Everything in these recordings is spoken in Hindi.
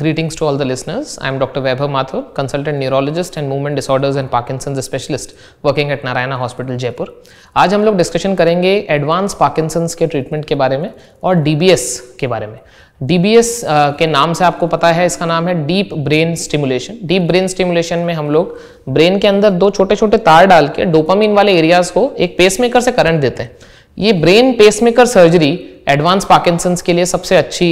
Greetings to all the listeners. I am Dr. Vaibhav Mathur, consultant neurologist and movement disorders and Parkinson's specialist working at Narayana Hospital Jaipur. आज हम लोग डिस्कशन करेंगे एडवांस पार्किंसंस के ट्रीटमेंट के बारे में और डीबीएस के बारे में डीबीएस के नाम से आपको पता है इसका नाम है deep brain stimulation deep brain stimulation में हम लोग ब्रेन के अंदर दो छोटे छोटे तार डाल के डोपामिन वाले एरियाज को एक पेसमेकर से करंट देते हैं ये brain pacemaker surgery advance Parkinson's के लिए सबसे अच्छी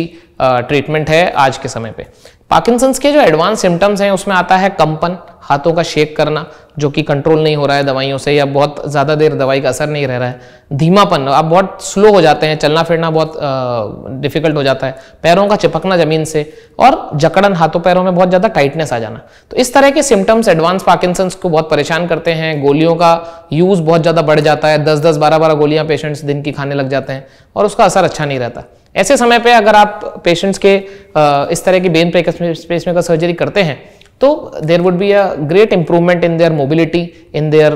ट्रीटमेंट है आज के समय पे पाकिस्तान के जो एडवांस सिम्टम्स हैं उसमें आता है कंपन हाथों का शेक करना जो कि कंट्रोल नहीं हो रहा है दवाइयों से या बहुत ज़्यादा देर दवाई का असर नहीं रह रहा है धीमापन आप बहुत स्लो हो जाते हैं चलना फिरना बहुत डिफिकल्ट हो जाता है पैरों का चिपकना ज़मीन से और जकड़न हाथों पैरों में बहुत ज़्यादा टाइटनेस आ जाना तो इस तरह के सिम्टम्स एडवांस पार्किसंस को बहुत परेशान करते हैं गोलियों का यूज़ बहुत ज़्यादा बढ़ जाता है दस दस बारह बारह गोलियाँ पेशेंट्स दिन की खाने लग जाते हैं और उसका असर अच्छा नहीं रहता ऐसे समय पे अगर आप पेशेंट्स के इस तरह की बेन का सर्जरी करते हैं तो there would be a great improvement in their mobility in their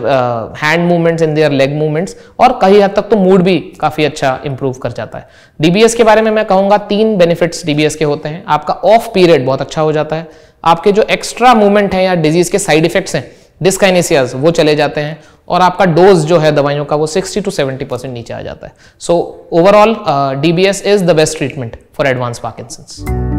hand movements in their leg movements और कहीं हद तक तो मूड भी काफ़ी अच्छा इंप्रूव कर जाता है डीबीएस के बारे में मैं कहूँगा तीन बेनिफिट्स डीबीएस के होते हैं आपका ऑफ पीरियड बहुत अच्छा हो जाता है आपके जो एक्स्ट्रा मूवमेंट है या डिजीज के साइड इफेक्ट्स हैं डिस्काइनेसियाज वो चले जाते हैं और आपका डोज जो है दवाइयों का वो 60 टू 70 परसेंट नीचे आ जाता है so overall DBS is the best treatment for advance Parkinson's